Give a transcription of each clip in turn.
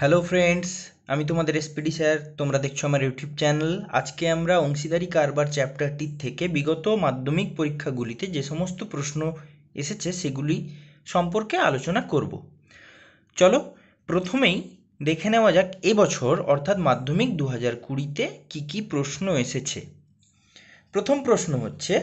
hello friends আমি তোমাদের SPD sir তোমরা দেখছো আমার ইউটিউব চ্যানেল আজকে আমরা অংশীদারি কারবার চ্যাপ্টারটির থেকে বিগত মাধ্যমিক পরীক্ষাগুলিতে যে সমস্ত প্রশ্ন এসেছে সেগুলি সম্পর্কে আলোচনা করব চলো প্রথমেই দেখে নেওয়া যাক এবছর অর্থাৎ মাধ্যমিক দু হাজার কুড়িতে কী কী প্রশ্ন এসেছে প্রথম প্রশ্ন হচ্ছে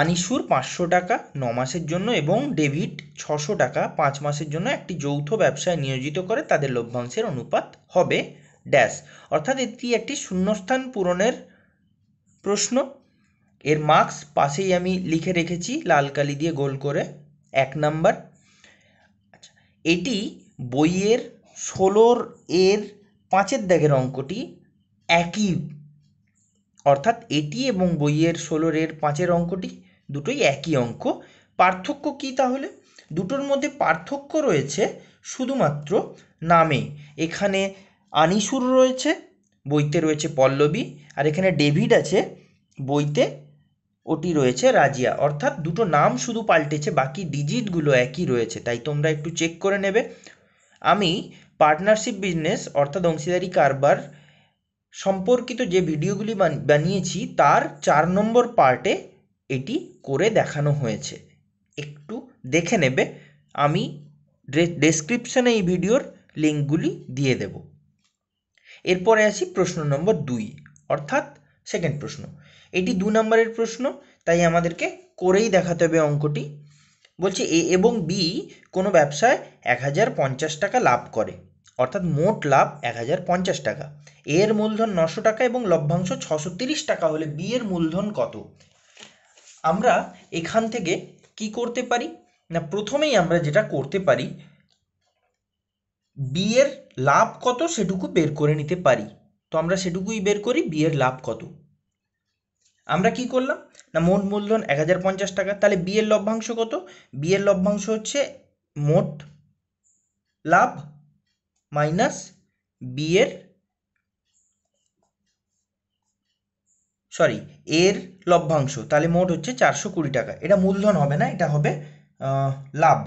আনিসুর পাঁচশো টাকা ন মাসের জন্য এবং ডেভিড ছশো টাকা পাঁচ মাসের জন্য একটি যৌথ ব্যবসায় নিয়োজিত করে তাদের লভ্যাংশের অনুপাত হবে ড্যাশ অর্থাৎ এটি একটি শূন্যস্থান পূরণের প্রশ্ন এর মার্কস পাশেই আমি লিখে রেখেছি লাল কালি দিয়ে গোল করে এক নাম্বার আচ্ছা, এটি বইয়ের ষোলোর এর পাঁচের দাগের অঙ্কটি একই অর্থাৎ এটি এবং বইয়ের ষোলোর এর পাঁচের অঙ্কটি দুটোই একই অঙ্ক পার্থক্য কী তাহলে দুটোর মধ্যে পার্থক্য রয়েছে শুধুমাত্র নামে এখানে আনিসুর রয়েছে বইতে রয়েছে পল্লবী আর এখানে ডেভিড আছে বইতে ওটি রয়েছে রাজিয়া অর্থাৎ দুটো নাম শুধু পাল্টেছে বাকি ডিজিটগুলো একই রয়েছে তাই তোমরা একটু চেক করে নেবে আমি পার্টনারশিপ বিজনেস অর্থাৎ অংশীদারি কারবার সম্পর্কিত যে ভিডিওগুলি বানিয়েছি তার চার নম্বর পার্টে এটি করে দেখানো হয়েছে একটু দেখে নেবে আমি ডেসক্রিপশানে এই ভিডিওর লিঙ্কগুলি দিয়ে দেব এরপরে আসি প্রশ্ন নম্বর দুই অর্থাৎ সেকেন্ড প্রশ্ন এটি দু নম্বরের প্রশ্ন তাই আমাদেরকে করেই দেখাতে হবে অঙ্কটি বলছে এ এবং বি কোনো ব্যবসায় এক হাজার পঞ্চাশ টাকা লাভ করে অর্থাৎ মোট লাভ এক হাজার পঞ্চাশ টাকা এর মূলধন নশো টাকা এবং লভ্যাংশ ছশো তিরিশ টাকা হলে বি এর মূলধন কত আমরা এখান থেকে কি করতে পারি না প্রথমেই আমরা যেটা করতে পারি বিয়ের লাভ কত সেটুকু বের করে নিতে পারি তো আমরা সেটুকুই বের করি বিয়ের লাভ কত আমরা কি করলাম না মোট মূলধন এক হাজার পঞ্চাশ টাকা তাহলে বিয়ের লভ্যাংশ কত বিয়ের লভ্যাংশ হচ্ছে মোট লাভ মাইনাস বিয়ের সরি এর লভ্যাংশ তাহলে মোট হচ্ছে চারশো কুড়ি টাকা এটা মূলধন হবে না এটা হবে লাভ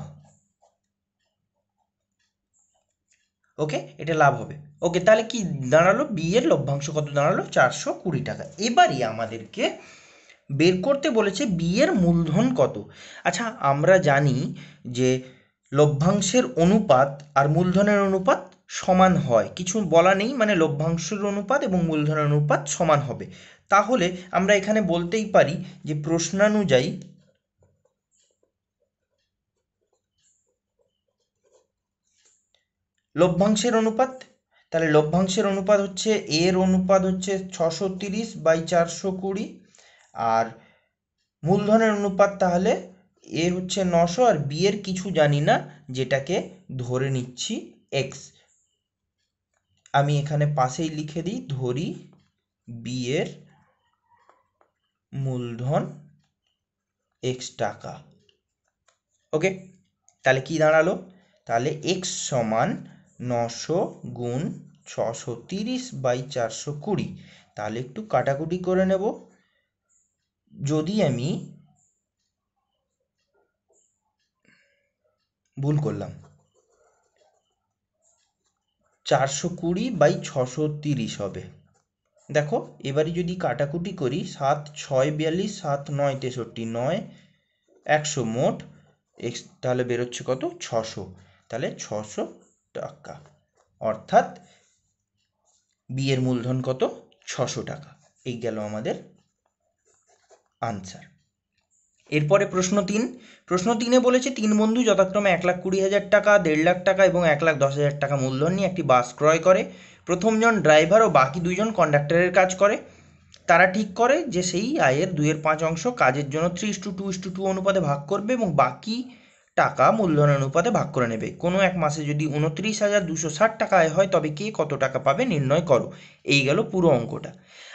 ওকে এটা লাভ হবে ওকে তাহলে কি দাঁড়ালো বি এর লভ্যাংশ কত দাঁড়ালো চারশো কুড়ি টাকা এবারই আমাদেরকে বের করতে বলেছে বি এর মূলধন কত আচ্ছা আমরা জানি যে লভ্যাংশের অনুপাত আর মূলধনের অনুপাত সমান হয় কিছু বলা নেই মানে লভ্যাংশের অনুপাত এবং মূলধনের অনুপাত সমান হবে তাহলে আমরা এখানে বলতেই পারি যে প্রশ্নানুযায়ী লভ্যাংশের অনুপাত তাহলে লভ্যাংশের অনুপাত হচ্ছে এর অনুপাত হচ্ছে ছশো তিরিশ বাই চারশো কুড়ি আর মূলধনের অনুপাত তাহলে এ হচ্ছে নশো আর বি এর কিছু জানি না যেটাকে ধরে নিচ্ছি এক্স আমি এখানে পাশেই লিখে দিই ধরি বি এর মূলধন এক্স টাকা ওকে তাহলে কি দাঁড়ালো তাহলে এক্স সমান নশো গুণ ছশো তিরিশ বাই চারশো কুড়ি তাহলে একটু কাটাকুটি করে নেব যদি আমি ভুল করলাম চারশো কুড়ি বাই ছশো তিরিশ হবে দেখো এবারে যদি কাটাকুটি করি সাত ছয় বিয়াল্লিশ সাত নয় তেষট্টি নয় একশো মোট এক্স তাহলে বেরোচ্ছে কত ছশো তাহলে ছশো টাকা অর্থাৎ বিয়ের মূলধন কত ছশো টাকা এই গেল আমাদের আনসার এরপরে প্রশ্ন তিন প্রশ্ন তিনে বলেছে তিন বন্ধু যথাক্রমে এক লাখ কুড়ি হাজার টাকা দেড় লাখ টাকা এবং এক লাখ দশ হাজার টাকা মূলধন নিয়ে একটি বাস ক্রয় করে প্রথমজন ড্রাইভার ও বাকি দুজন কন্ডাক্টরের কাজ করে তারা ঠিক করে যে সেই আয়ের দুইয়ের পাঁচ অংশ কাজের জন্য three is to two is to is to two অনুপাতে ভাগ করবে এবং বাকি টাকা মূলধন অনুপাতে ভাগ করে নেবে কোনো এক মাসে যদি উনত্রিশ হাজার দুশো ষাট টাকা আয় হয় তবে কে কত টাকা পাবে নির্ণয় করো এই গেল পুরো অঙ্কটা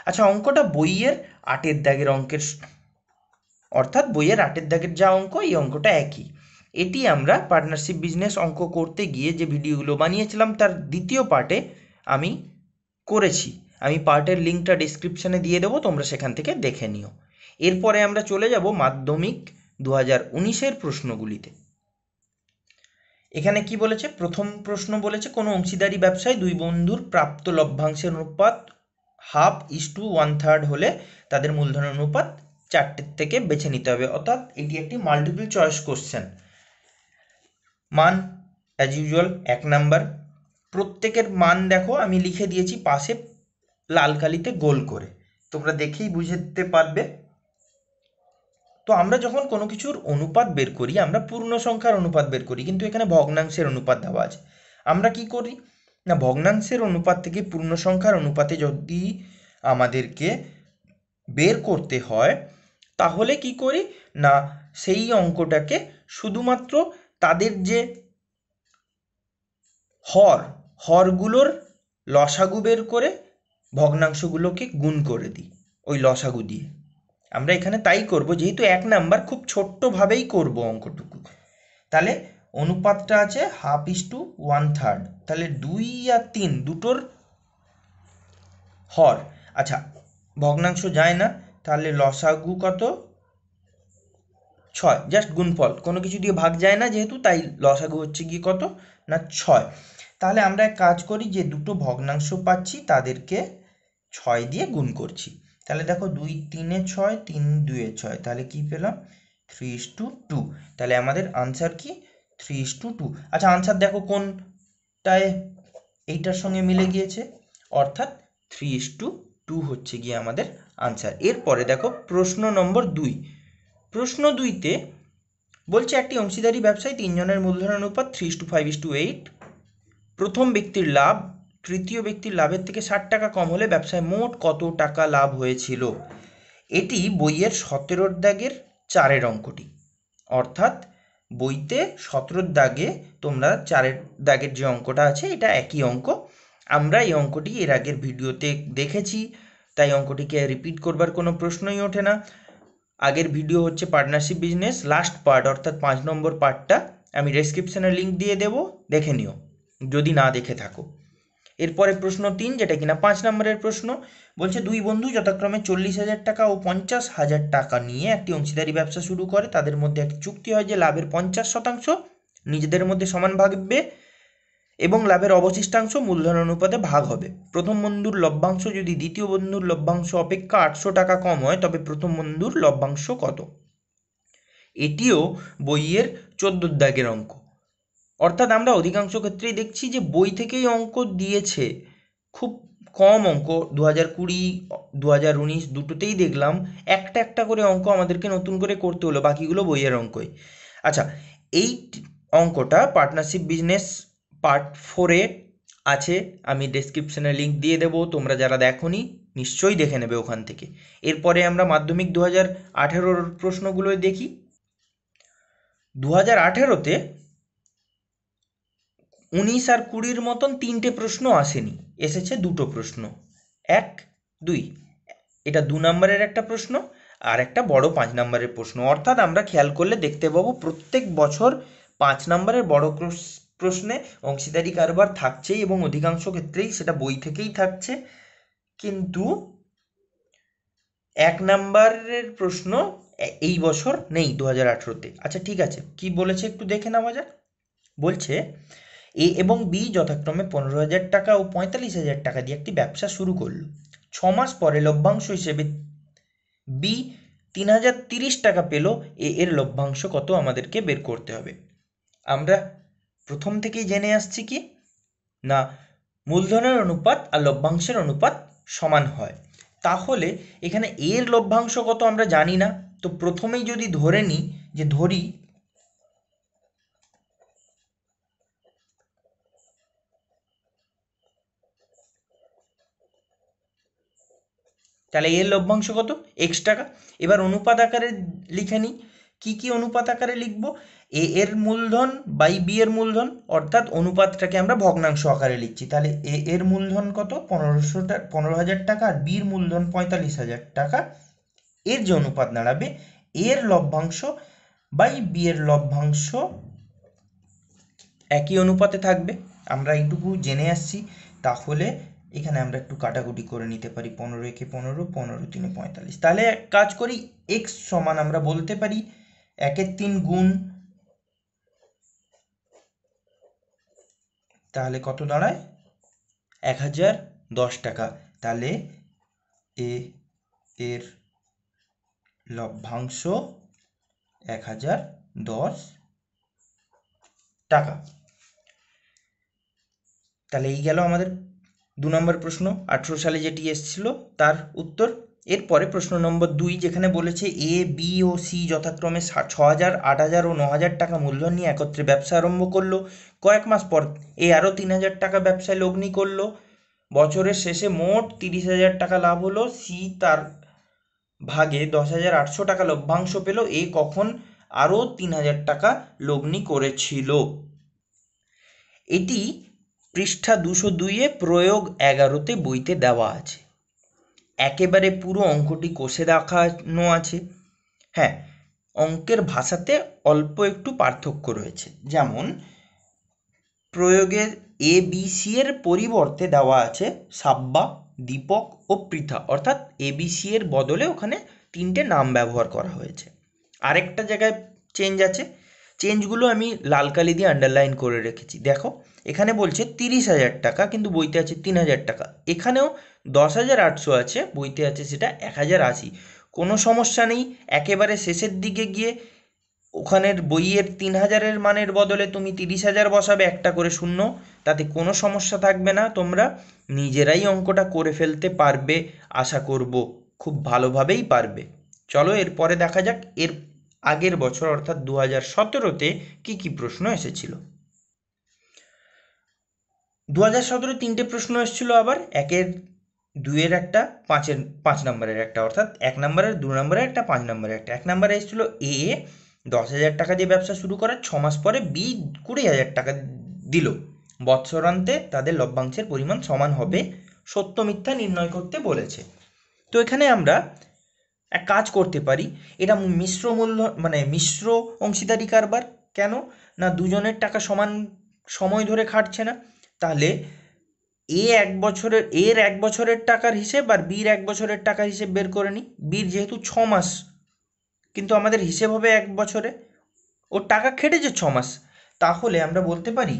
আচ্ছা অঙ্কটা বইয়ের আটের দাগের অঙ্কের অর্থাৎ বইয়ের আটের দাগের যা অঙ্ক এই অঙ্কটা একই এটি আমরা পার্টনারশিপ বিজনেস অঙ্ক করতে গিয়ে যে ভিডিওগুলো বানিয়েছিলাম তার দ্বিতীয় পার্টে আমি করেছি আমি পার্টের লিঙ্কটা ডিসক্রিপশানে দিয়ে দেবো তোমরা সেখান থেকে দেখে নিও এরপরে আমরা চলে যাব মাধ্যমিক দু হাজার উনিশের প্রশ্নগুলিতে এখানে কি বলেছে প্রথম প্রশ্ন বলেছে কোনো অংশীদারি ব্যবসায় দুই বন্ধুর প্রাপ্ত লভ্যাংশের অনুপাত half is to one third হলে তাদের মূলধনের অনুপাত চারটের থেকে বেছে নিতে হবে অর্থাৎ এটি একটি মাল্টিপল চয়েস কোশ্চেন মান অ্যাজ ইউজুয়াল এক নাম্বার প্রত্যেকের মান দেখো আমি লিখে দিয়েছি পাশে লাল কালিতে গোল করে তোমরা দেখেই বুঝতে পারবে তো আমরা যখন কোনো কিছুর অনুপাত বের করি আমরা পূর্ণ সংখ্যার অনুপাত বের করি কিন্তু এখানে ভগ্নাংশের অনুপাত দেওয়া আছে আমরা কি করি না ভগ্নাংশের অনুপাত থেকে পূর্ণ সংখ্যার অনুপাতে যদি আমাদেরকে বের করতে হয় তাহলে কি করি না সেই অঙ্কটাকে শুধুমাত্র তাদের যে হর হরগুলোর লসাগু বের করে ভগ্নাংশগুলোকে গুণ করে দিই ওই লসাগু দিয়ে আমরা এখানে তাই করব যেহেতু এক নাম্বার খুব ছোট্টভাবেই করব অঙ্কটুকু তাহলে অনুপাতটা আছে half is to one third তাহলে দুই আর তিন দুটোর হর আচ্ছা ভগ্নাংশ যায় না তাহলে লসাগু কত ছয় জাস্ট গুণফল কোনো কিছু দিয়ে ভাগ যায় না যেহেতু তাই লসাগু হচ্ছে গিয়ে কত না ছয় তাহলে আমরা এক কাজ করি যে দুটো ভগ্নাংশ পাচ্ছি তাদেরকে ছয় দিয়ে গুণ করছি তাহলে দেখো দুই তিনে ছয় তিন দুয়ে ছয় তাহলে কি পেলাম থ্রি টু টু তাহলে আমাদের আনসার কি থ্রি টু টু আচ্ছা আনসার দেখো কোনটায় এইটার সঙ্গে মিলে গিয়েছে অর্থাৎ থ্রি টু টু হচ্ছে গিয়ে আমাদের আনসার এরপরে দেখো প্রশ্ন নম্বর দুই প্রশ্ন দুইতে বলছে একটি অংশীদারি ব্যবসায় তিনজনের মূলধন অনুপাত three to five is to eight প্রথম ব্যক্তির লাভ তৃতীয় ব্যক্তির লাভের থেকে ষাট টাকা কম হলে ব্যবসায় মোট কত টাকা লাভ হয়েছিল এটি বইয়ের সতেরোর দাগের চারের অঙ্কটি অর্থাৎ বইতে সতেরোর দাগে তোমরা চারের দাগের যে অঙ্কটা আছে এটা একই অঙ্ক আমরা এই অঙ্কটি এর আগের ভিডিওতে দেখেছি তাই অঙ্কটিকে রিপিট করবার কোনো প্রশ্নই ওঠে না আগের ভিডিও হচ্ছে পার্টনারশিপ বিজনেস লাস্ট পার্ট অর্থাৎ পাঁচ নম্বর পার্টটা আমি ডেসক্রিপশানে লিঙ্ক দিয়ে দেব দেখে নিও যদি না দেখে থাকো এরপরে প্রশ্ন তিন যেটা কিনা পাঁচ নম্বরের প্রশ্ন বলছে দুই বন্ধু যথাক্রমে চল্লিশ হাজার টাকা ও পঞ্চাশ হাজার টাকা নিয়ে একটি অংশীদারি ব্যবসা শুরু করে তাদের মধ্যে একটি চুক্তি হয় যে লাভের পঞ্চাশ শতাংশ নিজেদের মধ্যে সমান ভাগবে এবং লাভের অবশিষ্টাংশ মূলধন অনুপাতে ভাগ হবে প্রথম বন্ধুর লভ্যাংশ যদি দ্বিতীয় বন্ধুর লভ্যাংশ অপেক্ষা আটশো টাকা কম হয় তবে প্রথম বন্ধুর লভ্যাংশ কত এটিও বইয়ের চোদ্দ দাগের অঙ্ক অর্থাৎ আমরা অধিকাংশ ক্ষেত্রেই দেখছি যে বই থেকেই অঙ্ক দিয়েছে খুব কম অঙ্ক দু হাজার কুড়ি দু হাজার উনিশ দুটোতেই দেখলাম একটা একটা করে অঙ্ক আমাদেরকে নতুন করে করতে হলো বাকিগুলো বইয়ের অঙ্কই আচ্ছা এই অঙ্কটা পার্টনারশিপ বিজনেস পার্ট ফোরে আছে আমি ডেসক্রিপশানে লিঙ্ক দিয়ে দেবো তোমরা যারা দেখো নিশ্চয়ই দেখে নেবে ওখান থেকে এরপরে আমরা মাধ্যমিক দু হাজার আঠেরোর প্রশ্নগুলোই দেখি দু হাজার আঠেরোতে উনিশ আর কুড়ির মতন তিনটে প্রশ্ন আসেনি এসেছে দুটো প্রশ্ন এক দুই এটা দু নম্বরের একটা প্রশ্ন আর একটা বড় পাঁচ নম্বরের প্রশ্ন অর্থাৎ আমরা খেয়াল করলে দেখতে পাবো প্রত্যেক বছর পাঁচ নম্বরের বড় প্রশ্নে অংশীদারি কারবার থাকছেই এবং অধিকাংশ ক্ষেত্রেই সেটা বই থেকেই থাকছে কিন্তু এক নম্বরের প্রশ্ন এই বছর নেই দু হাজার আঠেরোতে আচ্ছা ঠিক আছে কি বলেছে একটু দেখে নেওয়া যাক বলছে এ এবং বি যথাক্রমে পনেরো হাজার টাকা ও পঁয়তাল্লিশ হাজার টাকা দিয়ে একটি ব্যবসা শুরু করল ছ মাস পরে লভ্যাংশ হিসেবে বি তিন হাজার তিরিশ টাকা পেল এ এর লভ্যাংশ কত আমাদেরকে বের করতে হবে আমরা প্রথম থেকেই জেনে আসছি কি না মূলধনের অনুপাত আর লভ্যাংশের অনুপাত সমান হয় তাহলে এখানে এর লভ্যাংশ কত আমরা জানি না তো প্রথমেই যদি ধরে নিই যে ধরি তাহলে এর লভ্যাংশ কত এক্স টাকা এবার অনুপাত আকারে লিখে নিই কী কী অনুপাত আকারে লিখব এ এর মূলধন বাই বি এর মূলধন অর্থাৎ অনুপাতটাকে আমরা ভগ্নাংশ আকারে লিখছি তাহলে এ এর মূলধন কত পনেরোশো পনেরো হাজার টাকা আর বির মূলধন পঁয়তাল্লিশ হাজার টাকা এর যে অনুপাত দাঁড়াবে এর লভ্যাংশ বাই বি এর লভ্যাংশ একই অনুপাতে থাকবে আমরা এইটুকু জেনে আসছি তাহলে এখানে আমরা একটু কাটাকুটি করে নিতে পারি পনেরো একে পনেরো পনেরো তিনে পঁয়তাল্লিশ তাহলে এক কাজ করি এক্স সমান আমরা বলতে পারি একের তিন গুণ তাহলে কত দাঁড়ায় এক হাজার দশ টাকা তাহলে এ এর লভ্যাংশ এক হাজার দশ টাকা তাহলে এই গেল আমাদের দু নম্বর প্রশ্ন আঠেরো সালে যেটি এসেছিল তার উত্তর এরপরে প্রশ্ন নম্বর দুই যেখানে বলেছে এ বি ও সি যথাক্রমে ছ হাজার আট হাজার ও ন হাজার টাকা মূলধন নিয়ে একত্রে ব্যবসা আরম্ভ করলো কয়েক মাস পর এ আরও তিন হাজার টাকা ব্যবসায় লগ্নি করলো বছরের শেষে মোট তিরিশ হাজার টাকা লাভ হলো সি তার ভাগে দশ হাজার আটশো টাকা লভ্যাংশ পেল এ কখন আরও তিন হাজার টাকা লগ্নি করেছিল এটি পৃষ্ঠা দুশো দুইয়ে প্রয়োগ এগারোতে বইতে দেওয়া আছে একেবারে পুরো অঙ্কটি কষে দেখানো আছে হ্যাঁ অঙ্কের ভাষাতে অল্প একটু পার্থক্য রয়েছে যেমন প্রয়োগের এ বি সি এর পরিবর্তে দেওয়া আছে সাব্বা দীপক ও পৃথা অর্থাৎ এ বি সি এর বদলে ওখানে তিনটে নাম ব্যবহার করা হয়েছে আরেকটা জায়গায় চেঞ্জ আছে চেঞ্জগুলো আমি লাল কালি দিয়ে আন্ডারলাইন করে রেখেছি দেখো এখানে বলছে তিরিশ হাজার টাকা কিন্তু বইতে আছে তিন হাজার টাকা এখানেও দশ হাজার আটশো আছে বইতে আছে সেটা এক হাজার আশি কোনো সমস্যা নেই একেবারে শেষের দিকে গিয়ে ওখানের বইয়ের তিন হাজারের মানের বদলে তুমি তিরিশ হাজার বসাবে একটা করে শূন্য তাতে কোনো সমস্যা থাকবে না তোমরা নিজেরাই অঙ্কটা করে ফেলতে পারবে আশা করব খুব ভালোভাবেই পারবে চলো এরপরে দেখা যাক এর আগের বছর অর্থাৎ দু হাজার সতেরোতে কী কী প্রশ্ন এসেছিল দু হাজার সতেরো তিনটে প্রশ্ন এসেছিল আবার একের দুইয়ের একটা পাঁচের পাঁচ নম্বরের একটা অর্থাৎ এক নম্বরের দু নম্বরের একটা পাঁচ নম্বরের একটা এক নম্বরে এসেছিল এ দশ হাজার টাকা দিয়ে ব্যবসা শুরু করার ছ মাস পরে বি কুড়ি হাজার টাকা দিল বৎসরান্তে তাদের লভ্যাংশের পরিমাণ সমান হবে সত্য মিথ্যা নির্ণয় করতে বলেছে তো এখানে আমরা এক কাজ করতে পারি এটা মিশ্র মূল্য মানে মিশ্র অংশীদারি কারবার কেন না দুজনের টাকা সমান সময় ধরে খাটছে না তাহলে এ এক বছরের এর এক বছরের টাকার হিসেব আর বির এক বছরের টাকার হিসেব বের করে নিই বীর যেহেতু ছ মাস কিন্তু আমাদের হিসেব হবে এক বছরে ওর টাকা খেটেছে ছ মাস তাহলে আমরা বলতে পারি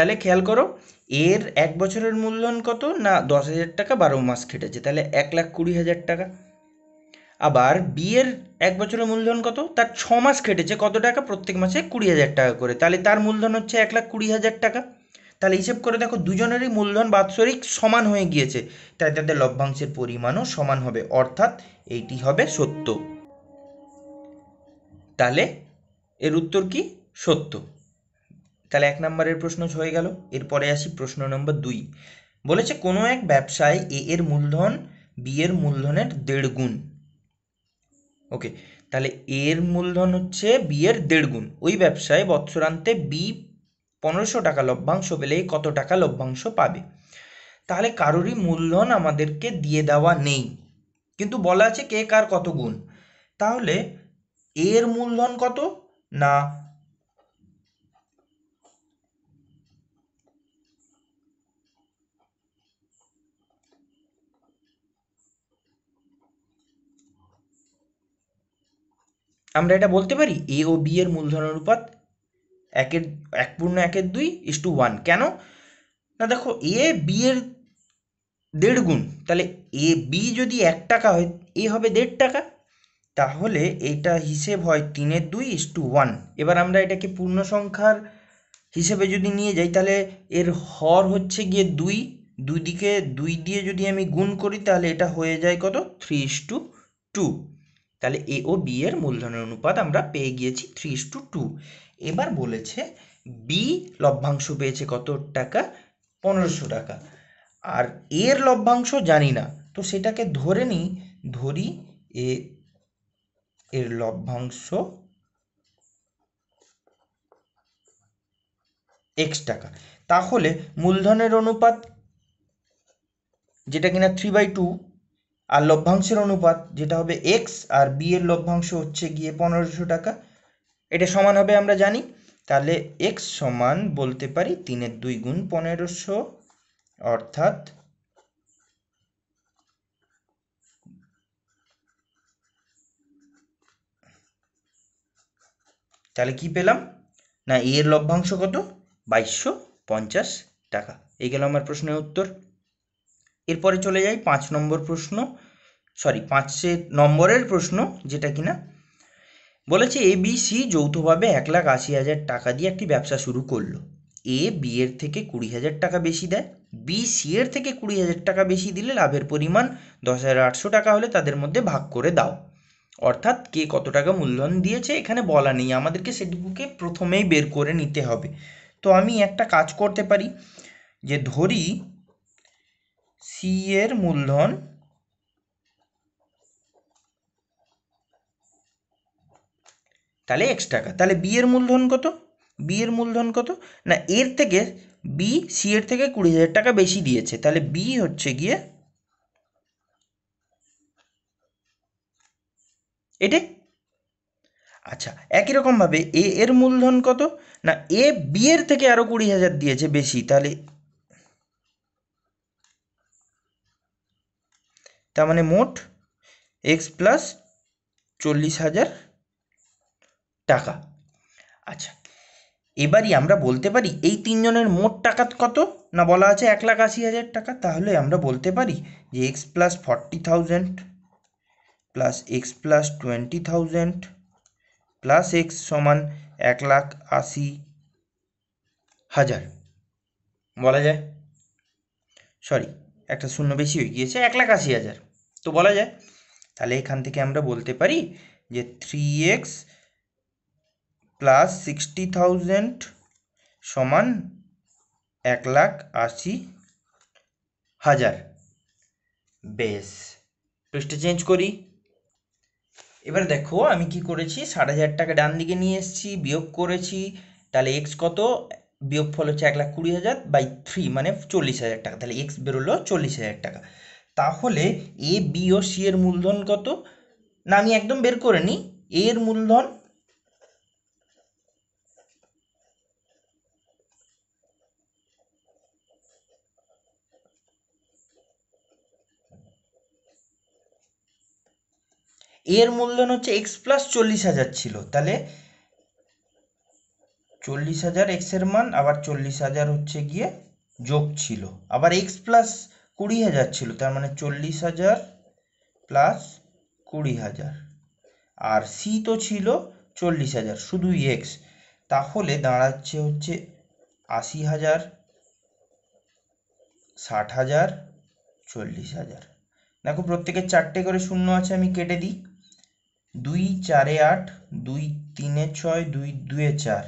তাহলে খেয়াল করো এর এক বছরের মূল্যায়ন কত না দশ হাজার টাকা বারো মাস খেটেছে তাহলে এক লাখ কুড়ি হাজার টাকা আবার বিয়ের এক বছরের মূলধন কত তার ছ মাস খেটেছে কত টাকা প্রত্যেক মাসে কুড়ি হাজার টাকা করে তাহলে তার মূলধন হচ্ছে এক লাখ কুড়ি হাজার টাকা তাহলে হিসেব করে দেখো দুজনেরই মূলধন বাৎসরিক সমান হয়ে গিয়েছে তাই তাদের লভ্যাংশের পরিমাণও সমান হবে অর্থাৎ এইটি হবে সত্য তাহলে এর উত্তর কি সত্য তাহলে এক নম্বরের প্রশ্ন হয়ে গেল এরপরে আসি প্রশ্ন নম্বর দুই বলেছে কোনো এক ব্যবসায় এ এর মূলধন বি এর মূলধনের দেড় গুণ ওকে তাহলে এ এর মূলধন হচ্ছে বি এর দেড় গুণ ওই ব্যবসায় বৎসরান্তে বি পনেরোশো টাকা লভ্যাংশ পেলে কত টাকা লভ্যাংশ পাবে তাহলে কারোরই মূলধন আমাদেরকে দিয়ে দেওয়া নেই কিন্তু বলা আছে কে কার কত গুণ তাহলে এর মূলধন কত না আমরা এটা বলতে পারি এ ও বি এর মূলধন অনুপাত একের এক পূর্ণ একের দুই ইস টু ওয়ান কেন না দেখো এ বি এর দেড় গুণ তাহলে এ বি যদি এক টাকা হয় এ হবে দেড় টাকা তাহলে এটা হিসেব হয় তিনের দুই ইস টু ওয়ান এবার আমরা এটাকে পূর্ণ সংখ্যার হিসেবে যদি নিয়ে যাই তাহলে এর হর হচ্ছে গিয়ে দুই দুই দিকে দুই দিয়ে যদি আমি গুণ করি তাহলে এটা হয়ে যায় কত থ্রি ইস টু টু তাহলে এ ও বি এর মূলধনের অনুপাত আমরা পেয়ে গিয়েছি থ্রি টু টু এবার বলেছে বি লভ্যাংশ পেয়েছে কত টাকা পনেরোশো টাকা আর এর লভ্যাংশ জানি না তো সেটাকে ধরে নিই ধরি এ এর লভ্যাংশ এক্স টাকা তাহলে মূলধনের অনুপাত যেটা কিনা থ্রি বাই টু আর লভ্যাংশের অনুপাত যেটা হবে এক্স আর বি এর লভ্যাংশ হচ্ছে গিয়ে পনেরোশো টাকা এটা সমান হবে আমরা জানি তাহলে এক্স সমান বলতে পারি তিনের দুই গুণ পনেরোশো অর্থাৎ তাহলে কি পেলাম না এর লভ্যাংশ কত বাইশশো পঞ্চাশ টাকা এই গেল আমার প্রশ্নের উত্তর এরপরে চলে যাই পাঁচ নম্বর প্রশ্ন সরি পাঁচের নম্বরের প্রশ্ন যেটা কিনা বলেছে এ বি সি যৌথভাবে এক লাখ আশি হাজার টাকা দিয়ে একটি ব্যবসা শুরু করলো এ বি এর থেকে কুড়ি হাজার টাকা বেশি দেয় বি সি এর থেকে কুড়ি হাজার টাকা বেশি দিলে লাভের পরিমাণ দশ হাজার আটশো টাকা হলে তাদের মধ্যে ভাগ করে দাও অর্থাৎ কে কত টাকা মূলধন দিয়েছে এখানে বলা নেই আমাদেরকে সেটুকুকে প্রথমেই বের করে নিতে হবে তো আমি একটা কাজ করতে পারি যে ধরি সি এর মূলধন তাহলে এক্স টাকা তাহলে বি এর মূলধন কত বি এর মূলধন কত না এর থেকে বি সি এর থেকে কুড়ি হাজার টাকা বেশি দিয়েছে তাহলে বি হচ্ছে গিয়ে এটাই আচ্ছা একই রকমভাবে এ এর মূলধন কত না এ বি এর থেকে আরও কুড়ি হাজার দিয়েছে বেশি তাহলে তার মানে মোট এক্স প্লাস চল্লিশ হাজার টাকা আচ্ছা এবারই আমরা বলতে পারি এই তিনজনের মোট টাকা কত না বলা আছে এক লাখ আশি হাজার টাকা তাহলে আমরা বলতে পারি যে x plus forty thousand plus x plus twenty thousand plus x সমান এক লাখ আশি হাজার বলা যায় সরি একটা শূন্য বেশি হয়ে গিয়েছে এক লাখ আশি হাজার তো বলা যায় তাহলে এখান থেকে আমরা বলতে পারি যে three x plus sixty thousand সমান এক লাখ আশি হাজার বেশ পৃষ্ঠা চেঞ্জ করি এবার দেখো আমি কি করেছি সাড়ে হাজার টাকা ডান দিকে নিয়ে এসেছি বিয়োগ করেছি তাহলে এক্স কত বিয়োগ ফল হচ্ছে এক লাখ কুড়ি হাজার বাই থ্রি মানে চল্লিশ হাজার টাকা তাহলে এক্স বেরোলো চল্লিশ হাজার টাকা তাহলে এ বি ও সি এর মূলধন কত না আমি একদম বের করে নি এর মূলধন এর মূলধন হচ্ছে এক্স প্লাস চল্লিশ হাজার ছিল তাহলে চল্লিশ হাজার এক্স এর মান আবার চল্লিশ হাজার হচ্ছে গিয়ে যোগ ছিল আবার এক্স প্লাস কুড়ি হাজার ছিল তার মানে চল্লিশ হাজার প্লাস কুড়ি হাজার আর সি তো ছিল চল্লিশ হাজার শুধু এক্স তাহলে দাঁড়াচ্ছে হচ্ছে আশি হাজার ষাট হাজার চল্লিশ হাজার দেখো প্রত্যেকের চারটে করে শূন্য আছে আমি কেটে দিই দুই চারে আট দুই তিনে ছয় দুই দুয়ে চার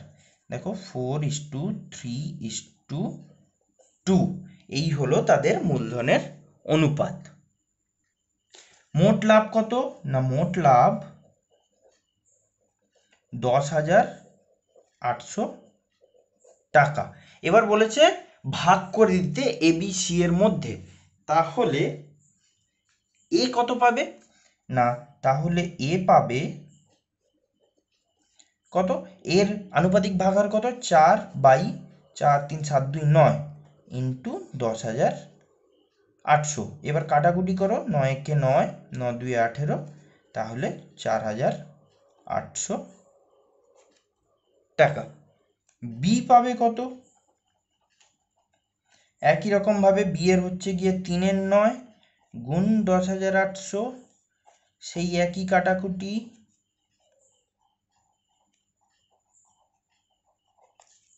দেখো four is to three is to two এই হলো তাদের মূলধনের অনুপাত মোট লাভ কত না মোট লাভ দশ হাজার আটশো টাকা এবার বলেছে ভাগ করে দিতে এ বি সি এর মধ্যে তাহলে এ কত পাবে না তাহলে এ পাবে কত এর আনুপাতিক ভাগ হার কত চার বাই চার তিন সাত দুই নয় ইন্টু দশ হাজার আটশো এবার কাটাকুটি করো কে নয় ন দুই আঠেরো তাহলে চার হাজার আটশো টাকা বি পাবে কত একই রকমভাবে বিয়ের হচ্ছে গিয়ে তিনের নয় গুণ দশ হাজার আটশো সেই একই কাটাকুটি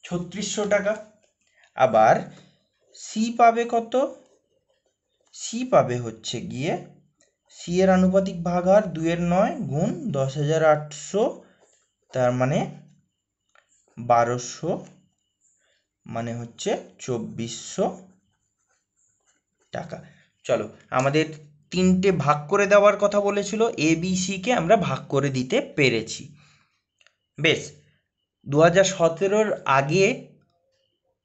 ছত্রিশশো টাকা আবার সি পাবে কত সি পাবে হচ্ছে গিয়ে সি এর আনুপাতিক ভাগ আর দুয়ের নয় গুণ দশ হাজার আটশো তার মানে বারোশো মানে হচ্ছে চব্বিশশো টাকা চলো আমাদের তিনটে ভাগ করে দেওয়ার কথা বলেছিল এ বি সিকে আমরা ভাগ করে দিতে পেরেছি বেশ দু হাজার সতেরোর আগে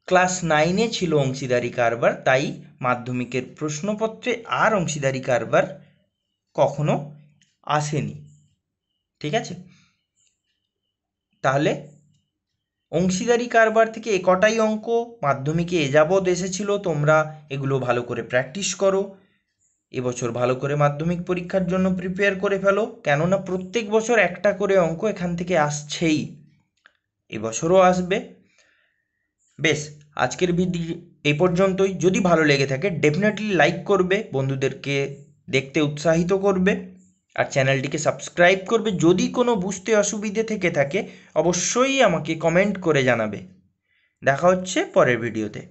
ক্লাস নাইনে ছিল অংশীদারি কারবার তাই মাধ্যমিকের প্রশ্নপত্রে আর অংশীদারি কারবার কখনো আসেনি ঠিক আছে তাহলে অংশীদারি কারবার থেকে এ কটাই অঙ্ক মাধ্যমিকে এ যাবৎ এসেছিল তোমরা এগুলো ভালো করে প্র্যাকটিস করো এবছর ভালো করে মাধ্যমিক পরীক্ষার জন্য প্রিপেয়ার করে ফেলো কেননা প্রত্যেক বছর একটা করে অঙ্ক এখান থেকে আসছেই এবছরও আসবে বেশ আজকের ভিডিও এই পর্যন্তই যদি ভালো লেগে থাকে ডেফিনেটলি লাইক করবে বন্ধুদেরকে দেখতে উৎসাহিত করবে আর চ্যানেলটিকে সাবস্ক্রাইব করবে যদি কোনো বুঝতে অসুবিধে থেকে থাকে অবশ্যই আমাকে কমেন্ট করে জানাবে দেখা হচ্ছে পরের ভিডিওতে